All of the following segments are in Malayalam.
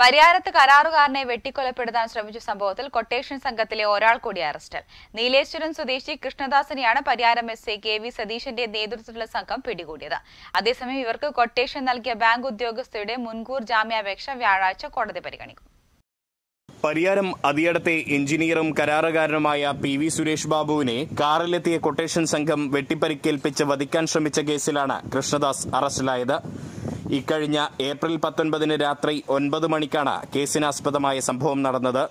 പരിയാരത്ത് കരാറുകാരനെ വെട്ടിക്കൊലപ്പെടുത്താൻ ശ്രമിച്ച സംഭവത്തിൽ കൊട്ടേഷൻ സംഘത്തിലെ ഒരാൾ കൂടി അറസ്റ്റിൽ നീലേശ്വരം സ്വദേശി കൃഷ്ണദാസിനെയാണ് പരിയാരം എസ് കെ വി സതീശന്റെ നേതൃത്വത്തിലുള്ള സംഘം പിടികൂടിയത് അതേസമയം ഇവർക്ക് കൊട്ടേഷൻ നൽകിയ ബാങ്ക് ഉദ്യോഗസ്ഥയുടെ മുൻകൂർ ജാമ്യാപേക്ഷ വ്യാഴാഴ്ച കോടതി പരിഗണിക്കും പരിയാരം അതിയടത്തെ എഞ്ചിനീയറും കരാറുകാരനുമായ പി വി സുരേഷ് ബാബുവിനെ കാറിലെത്തിയ കൊട്ടേഷൻ സംഘം വെട്ടിപ്പരിക്കേൽപ്പിച്ച് വധിക്കാൻ ശ്രമിച്ച കേസിലാണ് കൃഷ്ണദാസ് അറസ്റ്റിലായത് ഇക്കഴിഞ്ഞ ഏപ്രിൽ പത്തൊൻപതിന് രാത്രി ഒൻപത് മണിക്കാണ് കേസിനാസ്പദമായ സംഭവം നടന്നത്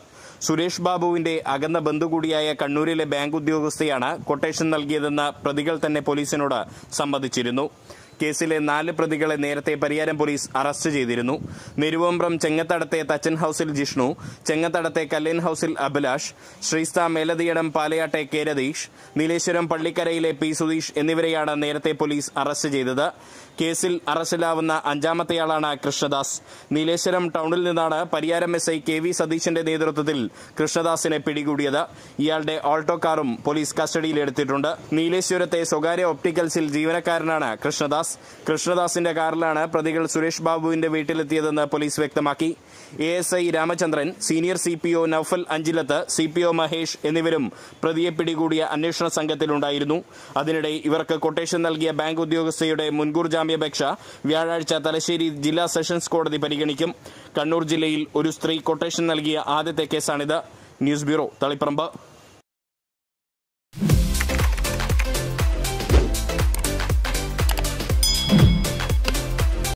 സുരേഷ് ബാബുവിന്റെ അകന്ന ബന്ധു കൂടിയായ കണ്ണൂരിലെ ബാങ്ക് ഉദ്യോഗസ്ഥയാണ് കൊട്ടേഷൻ നൽകിയതെന്ന് പ്രതികൾ തന്നെ പോലീസിനോട് സമ്മതിച്ചിരുന്നു കേസിലെ നാല് പ്രതികളെ നേരത്തെ പരിയാരം പോലീസ് അറസ്റ്റ് ചെയ്തിരുന്നു നിരുവമ്പ്രം ചെങ്ങത്തടത്തെ തച്ചൻ ഹൌസിൽ ജിഷ്ണു ചെങ്ങത്തടത്തെ കല്ലൻ ഹൌസിൽ അഭിലാഷ് ശ്രീസ്ത മേലതിയടം പാലയാട്ടെ കെ രതീഷ് നീലേശ്വരം പള്ളിക്കരയിലെ പി സുധീഷ് എന്നിവരെയാണ് നേരത്തെ പോലീസ് അറസ്റ്റ് ചെയ്തത് കേസിൽ അറസ്റ്റിലാവുന്ന അഞ്ചാമത്തെയാളാണ് കൃഷ്ണദാസ് നീലേശ്വരം ടൗണിൽ നിന്നാണ് Pariyaram S I K V സതീശന്റെ നേതൃത്വത്തിൽ കൃഷ്ണദാസിനെ പിടികൂടിയത് ഇയാളുടെ ഓൾട്ടോ കാറും പോലീസ് കസ്റ്റഡിയിലെടുത്തിട്ടുണ്ട് നീലേശ്വരത്തെ സ്വകാര്യ ഒപ്റ്റിക്കൽസിൽ ജീവനക്കാരനാണ് കൃഷ്ണദാസ് കൃഷ്ണദാസ് കൃഷ്ണദാസിന്റെ കാറിലാണ് പ്രതികൾ സുരേഷ് ബാബുവിന്റെ വീട്ടിലെത്തിയതെന്ന് പോലീസ് വ്യക്തമാക്കി A S I Ramachandran senior C P O Noufal അഞ്ചിലത്ത് സി പി ഒ മഹേഷ് എന്നിവരും പ്രതിയെ പിടികൂടിയ അന്വേഷണ സംഘത്തിലുണ്ടായിരുന്നു അതിനിടെ ഇവർക്ക് കൊട്ടേഷൻ നൽകിയ ബാങ്ക് ഉദ്യോഗസ്ഥയുടെ മുൻകൂർ ജാമ്യാപേക്ഷ വ്യാഴാഴ്ച തലശ്ശേരി ജില്ലാ സെഷൻസ് കോടതി പരിഗണിക്കും കണ്ണൂർ ജില്ലയിൽ ഒരു സ്ത്രീ കൊട്ടേഷൻ നൽകിയ ആദ്യത്തെ കേസാണിത് ന്യൂസ് ബ്യൂറോ തളിപ്പറമ്പ്